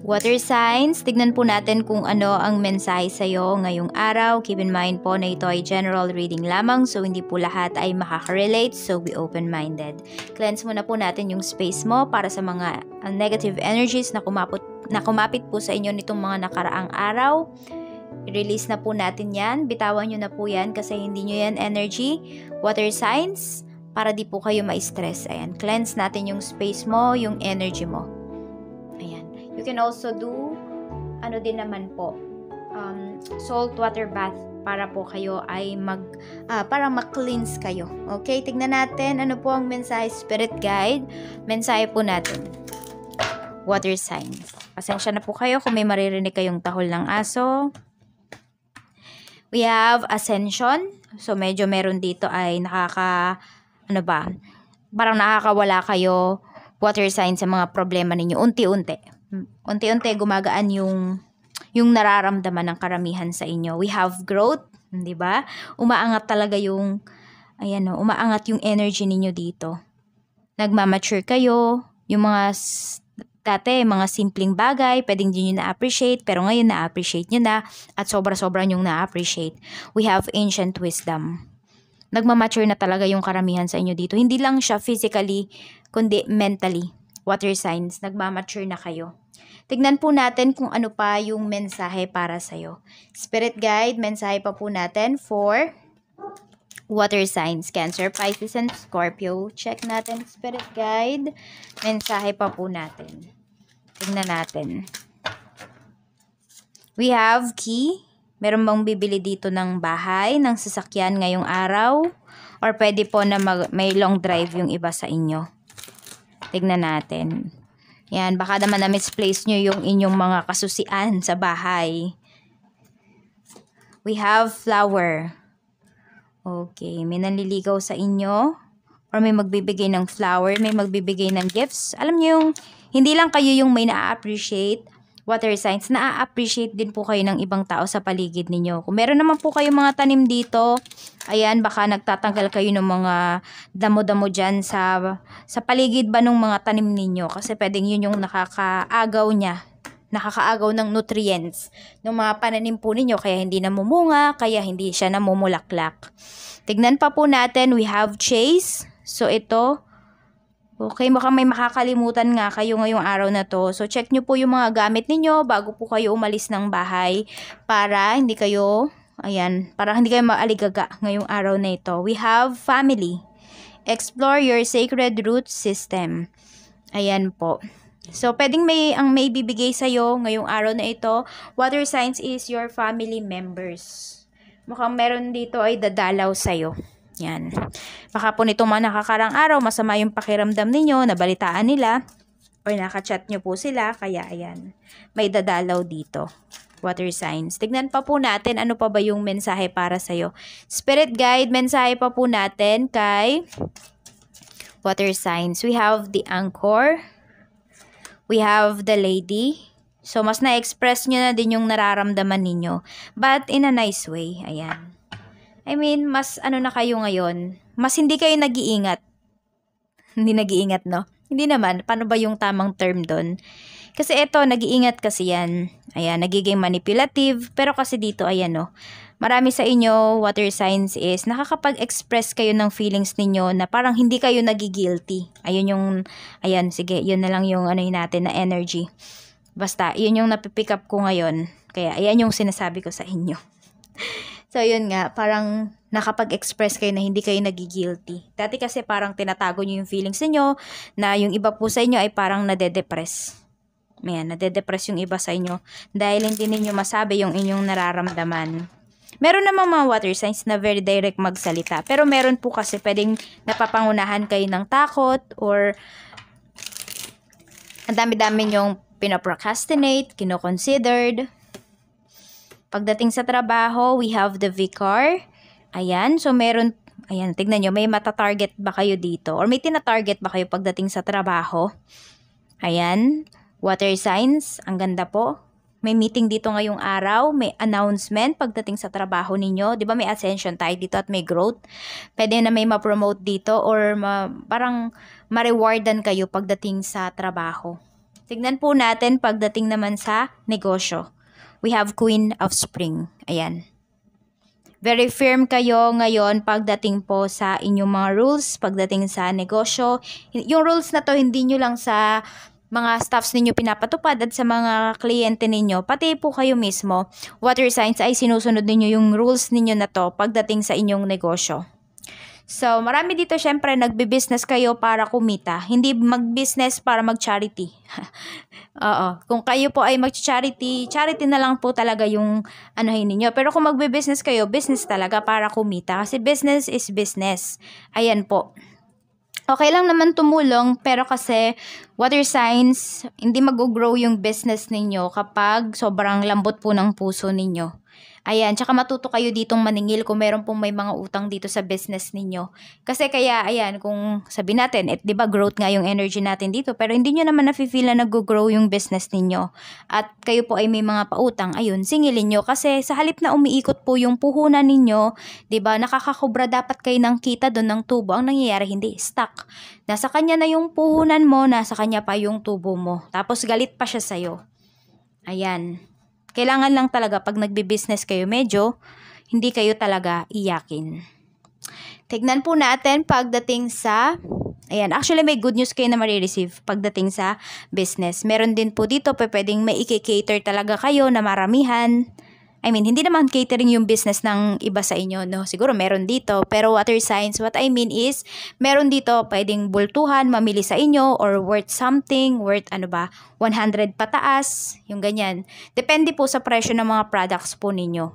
Water signs, tignan po natin kung ano ang mensahe sa iyo ngayong araw. Keep in mind po na ito ay general reading lamang so hindi po lahat ay makaka-relate so be open-minded. Cleanse muna po natin yung space mo para sa mga ah, negative energies na, kumapot, na kumapit po sa inyo nitong mga nakaraang araw. I-release na po natin yan. Bitawan nyo na po yan kasi hindi nyo yan energy. Water signs, para di po kayo ma-stress. Ayan, cleanse natin yung space mo, yung energy mo can also do, ano din naman po, um, salt water bath para po kayo ay mag, uh, para mag-cleanse kayo. Okay, tignan natin ano po ang mensahe spirit guide. Mensahe po natin. Water signs. Pasensya na po kayo kung may maririnig kayong tahol ng aso. We have ascension. So, medyo meron dito ay nakaka, ano ba, parang nakakawala kayo water signs sa mga problema ninyo unti-unti unti-unti gumagaan yung yung nararamdaman ng karamihan sa inyo. We have growth, 'di ba? Umaangat talaga yung ayan o, umaangat yung energy ninyo dito. Nagmamature kayo, yung mga dati mga simpleng bagay, pwedeng din nyo na-appreciate, pero ngayon na-appreciate nyo na at sobra-sobra nyong na-appreciate. We have ancient wisdom. Nagmamature na talaga yung karamihan sa inyo dito. Hindi lang siya physically, kundi mentally water signs, nagmamature na kayo. Tignan po natin kung ano pa yung mensahe para sa'yo. Spirit guide, mensahe pa po natin for water signs, Cancer, Pisces, and Scorpio. Check natin, Spirit guide, mensahe pa po natin. Tignan natin. We have key. Meron bang bibili dito ng bahay, ng sasakyan ngayong araw? Or pwede po na mag, may long drive yung iba sa inyo? Tignan natin. Yan, baka naman na-misplace nyo yung inyong mga kasusian sa bahay. We have flower. Okay, may nanliligaw sa inyo or may magbibigay ng flower, may magbibigay ng gifts. Alam nyo yung, hindi lang kayo yung may na-appreciate, water signs, na-appreciate din po kayo ng ibang tao sa paligid ninyo. Kung meron naman po kayong mga tanim dito, ayan, baka nagtatanggal kayo ng mga damo-damo dyan sa, sa paligid ba ng mga tanim ninyo. Kasi pwedeng yun yung nakakaagaw niya nakakaagaw ng nutrients ng mga pananim po ninyo kaya hindi namumunga, kaya hindi siya namumulaklak. Tignan pa po natin, we have chase. So ito, Okay, baka may makakalimutan nga kayo ngayong araw na to. So, check nyo po yung mga gamit ninyo bago po kayo umalis ng bahay para hindi kayo, ayan, para hindi kayo maaligaga ngayong araw na ito. We have family. Explore your sacred root system. Ayan po. So, pwedeng may, ang may bibigay sa'yo ngayong araw na ito, water signs is your family members. Mukhang meron dito ay dadalaw sa'yo. Yan. Baka po nito mga nakakarang araw, masama yung pakiramdam ninyo, nabalitaan nila, or nakachat nyo po sila, kaya ayan, may dadalaw dito. Water signs. Tignan pa po natin ano pa ba yung mensahe para sa'yo. Spirit guide, mensahe pa po natin kay water signs. We have the anchor. We have the lady. So, mas na-express nyo na din yung nararamdaman ninyo. But in a nice way. Ayan. I mean, mas ano na kayo ngayon, mas hindi kayo nag-iingat. hindi nag-iingat, no? Hindi naman. Paano ba yung tamang term doon? Kasi eto, nag-iingat kasi yan. Ayan, nagiging manipulative. Pero kasi dito, ayan no. Marami sa inyo, water signs is, nakakapag-express kayo ng feelings ninyo na parang hindi kayo nagigilty. Ayun yung, ayan, sige, yun na lang yung ano yun natin na energy. Basta, yun yung napipick up ko ngayon. Kaya, ayan yung sinasabi ko sa inyo. So, yun nga, parang nakapag-express kayo na hindi kayo nagigilty. Dati kasi parang tinatago nyo yung feelings niyo na yung iba po sa inyo ay parang nade-depress. Ayan, nade-depress yung iba sa inyo dahil hindi ninyo masabi yung inyong nararamdaman. Meron namang mga water signs na very direct magsalita. Pero meron po kasi pwedeng napapangunahan kayo ng takot or ang dami-dami yung pinaprocrastinate, kinoconsidered, Pagdating sa trabaho, we have the vicar. Ayan, so meron, ayan, tignan nyo, may matatarget ba kayo dito? Or may tinatarget ba kayo pagdating sa trabaho? Ayan, water signs, ang ganda po. May meeting dito ngayong araw, may announcement pagdating sa trabaho ninyo. Di ba may ascension tayo dito at may growth? Pwede na may ma-promote dito or ma parang ma-rewardan kayo pagdating sa trabaho. Tignan po natin pagdating naman sa negosyo we have Queen of Spring. Ayan. Very firm kayo ngayon pagdating po sa inyong mga rules, pagdating sa negosyo. Yung rules na to hindi nyo lang sa mga staffs ninyo pinapatupad at sa mga kliyente ninyo, pati po kayo mismo, water signs ay sinusunod ninyo yung rules ninyo na to pagdating sa inyong negosyo. So, marami dito syempre nagbi-business kayo para kumita, hindi mag-business para mag-charity. Oo, kung kayo po ay mag-charity, charity na lang po talaga yung anuhin niyo. Pero kung magbi-business kayo, business talaga para kumita kasi business is business. Ayan po. Okay lang naman tumulong pero kasi water signs, hindi mag-grow yung business ninyo kapag sobrang lambot po ng puso ninyo. Ayan, tsaka matuto kayo ditong maningil kung meron pong may mga utang dito sa business ninyo. Kasi kaya, ayan, kung sabi natin, at eh, di ba growth nga yung energy natin dito, pero hindi nyo naman nafe-feel na nag-grow yung business ninyo. At kayo po ay may mga pautang, ayun, singilin nyo. Kasi sa halip na umiikot po yung puhunan ninyo, di ba, nakakakubra dapat kayo ng kita doon ng tubo. Ang nangyayari, hindi, stuck. Nasa kanya na yung puhunan mo, nasa kanya pa yung tubo mo. Tapos galit pa siya sa'yo. Ayan. Kailangan lang talaga pag nagbi-business kayo, medyo hindi kayo talaga iyakin. Tignan po natin pagdating sa Ayan, actually may good news kayo na marireceive pagdating sa business. Meron din po dito, pwedeng may i-cater talaga kayo na maramihan. I mean, hindi naman catering yung business ng iba sa inyo, no? Siguro meron dito. Pero water signs, what I mean is, meron dito pwedeng bultuhan, mamili sa inyo, or worth something, worth ano ba, 100 pataas, yung ganyan. Depende po sa presyo ng mga products po ninyo.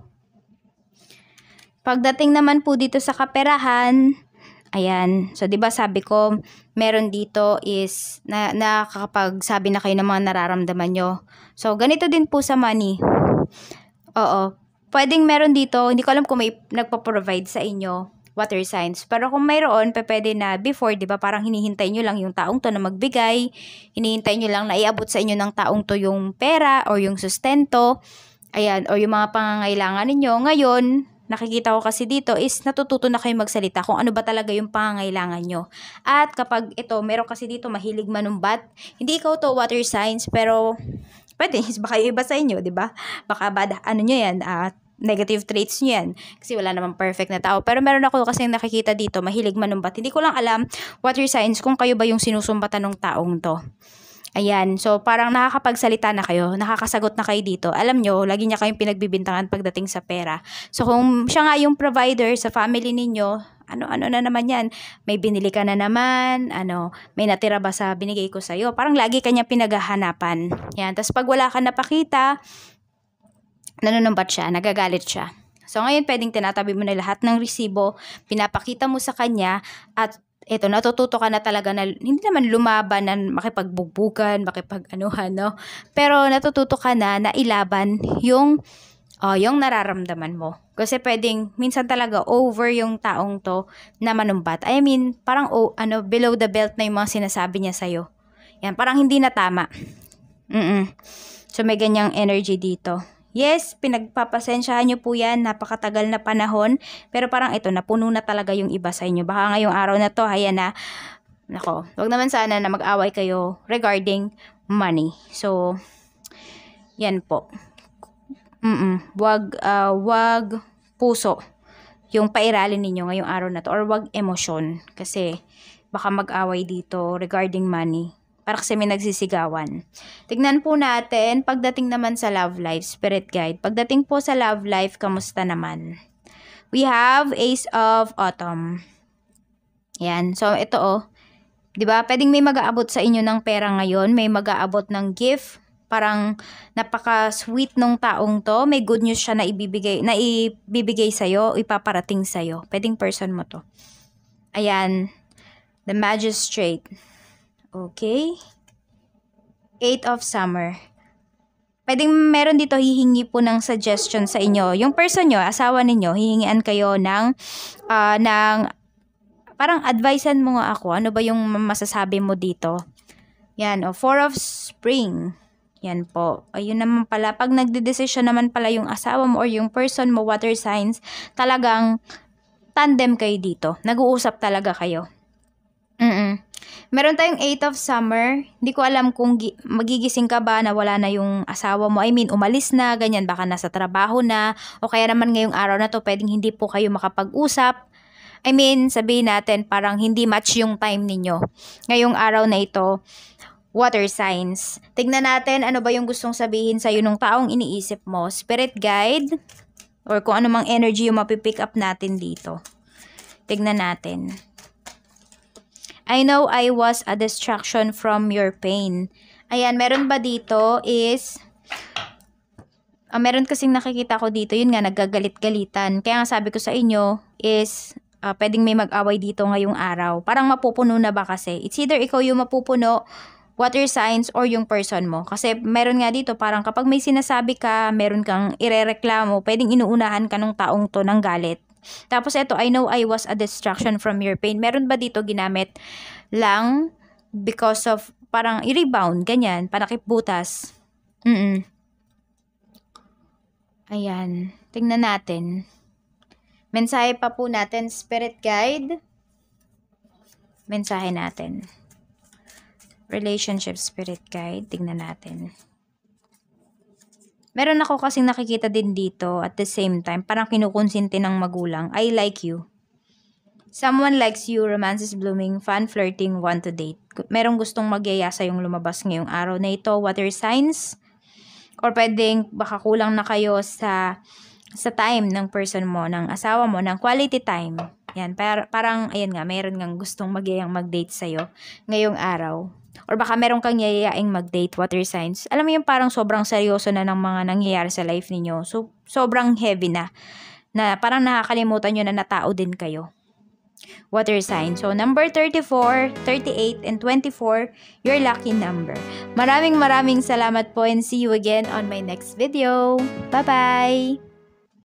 Pagdating naman po dito sa kaperahan, Ayan. So, di ba sabi ko, meron dito is na, nakakapagsabi na kayo ng mga nararamdaman nyo. So, ganito din po sa money. Oo. Pwedeng meron dito, hindi ko alam kung may nagpa-provide sa inyo water signs. Pero kung mayroon, pwede na before, di ba, parang hinihintay nyo lang yung taong to na magbigay, hinihintay nyo lang na iabot sa inyo ng taong to yung pera or yung sustento, ayan, or yung mga pangangailangan ninyo. Ngayon, nakikita ko kasi dito is natututo na kayo magsalita kung ano ba talaga yung pangangailangan nyo. At kapag ito, meron kasi dito mahilig manumbat, hindi ikaw to water signs, pero Pwede, baka iba sa inyo, di ba? Baka bad, ano nyo yan, uh, negative traits nyo yan. Kasi wala namang perfect na tao. Pero meron ako kasi nakikita dito, mahilig manumbat. Hindi ko lang alam what your signs kung kayo ba yung sinusumbatan ng taong to. Ayan, so parang nakakapagsalita na kayo, nakakasagot na kayo dito. Alam nyo, lagi niya kayong pinagbibintangan pagdating sa pera. So kung siya nga yung provider sa family ninyo, ano-ano na naman yan, may binili ka na naman, ano, may natira ba sa binigay ko sa'yo. Parang lagi kanya pinaghahanapan. Yan, tapos pag wala ka napakita, nanunumbat siya, nagagalit siya. So ngayon pwedeng tinatabi mo na lahat ng resibo, pinapakita mo sa kanya at eto, natututo ka na talaga na hindi naman lumaban na makipagbugbugan, makipag-anuhan, no? Pero natututo ka na na ilaban yung, uh, yung nararamdaman mo. Kasi pwedeng, minsan talaga over yung taong to na manumbat. I mean, parang oh, ano, below the belt na yung mga sinasabi niya sa'yo. Yan, parang hindi na tama. Mm-mm. So, may ganyang energy dito. Yes, pinagpapasensyahan nyo po yan, napakatagal na panahon, pero parang ito, napuno na talaga yung iba sa inyo. Baka ngayong araw na to, haya na, nako, wag naman sana na mag-away kayo regarding money. So, yan po. Mm-mm, wag, uh, wag puso yung pairalin ninyo ngayong araw na to or wag emosyon kasi baka mag-away dito regarding money para kasi may nagsisigawan. Tignan po natin, pagdating naman sa love life, spirit guide. Pagdating po sa love life, kamusta naman? We have Ace of Autumn. Yan. So, ito oh. ba diba? Pwedeng may mag-aabot sa inyo ng pera ngayon. May mag-aabot ng gift. Parang napaka-sweet nung taong to. May good news siya na ibibigay, na ibibigay sa'yo, ipaparating sa'yo. Pwedeng person mo to. Ayan. The Magistrate. Okay. Eight of Summer. Pwedeng meron dito hihingi po ng suggestion sa inyo. Yung person nyo, asawa ninyo, hihingian kayo ng, uh, ng parang advisean mo nga ako. Ano ba yung masasabi mo dito? Yan, o oh, Four of Spring. Yan po. Ayun naman pala. Pag nagdedesisyon naman pala yung asawa mo or yung person mo, water signs, talagang tandem kayo dito. Nag-uusap talaga kayo. Mm-mm. Meron tayong 8 of summer. Hindi ko alam kung magigising ka ba na wala na yung asawa mo. I mean, umalis na, ganyan. Baka nasa trabaho na. O kaya naman ngayong araw na to, pwedeng hindi po kayo makapag-usap. I mean, sabihin natin, parang hindi match yung time ninyo. Ngayong araw na ito, water signs. Tignan natin ano ba yung gustong sabihin sa'yo nung taong iniisip mo. Spirit guide, or kung anumang energy yung mapipick up natin dito. Tignan natin. I know I was a distraction from your pain. Ayan, meron ba dito is... Uh, meron kasing nakikita ko dito, yun nga, nagagalit galitan Kaya nga sabi ko sa inyo is uh, pwedeng may mag-away dito ngayong araw. Parang mapupuno na ba kasi? It's either ikaw yung mapupuno, water signs, or yung person mo. Kasi meron nga dito, parang kapag may sinasabi ka, meron kang irereklamo, pwedeng inuunahan ka ng taong to ng galit. Tapos ito, I know I was a distraction from your pain. Meron ba dito ginamit lang because of parang i-rebound, ganyan, panakip butas. Mm, mm Ayan. Tingnan natin. Mensahe pa po natin, Spirit Guide. Mensahe natin. Relationship Spirit Guide. Tingnan natin. Meron ako kasi nakikita din dito at the same time, parang kinukonsinti ng magulang, I like you. Someone likes you, romance is blooming, fun flirting, want to date. Merong gustong magyaya sa yung lumabas ngayong araw na ito, water signs? Or pwedeng baka kulang na kayo sa sa time ng person mo, ng asawa mo, ng quality time. Yan, par- parang, ayan nga, meron ngang gustong magyayang mag-date sa'yo ngayong araw. Or baka meron kang yayayaing mag-date, water signs. Alam mo yung parang sobrang seryoso na ng mga nangyayari sa life ninyo. So, sobrang heavy na. Na parang nakakalimutan nyo na natao din kayo. Water sign. So, number 34, 38, and 24, your lucky number. Maraming maraming salamat po and see you again on my next video. Bye-bye!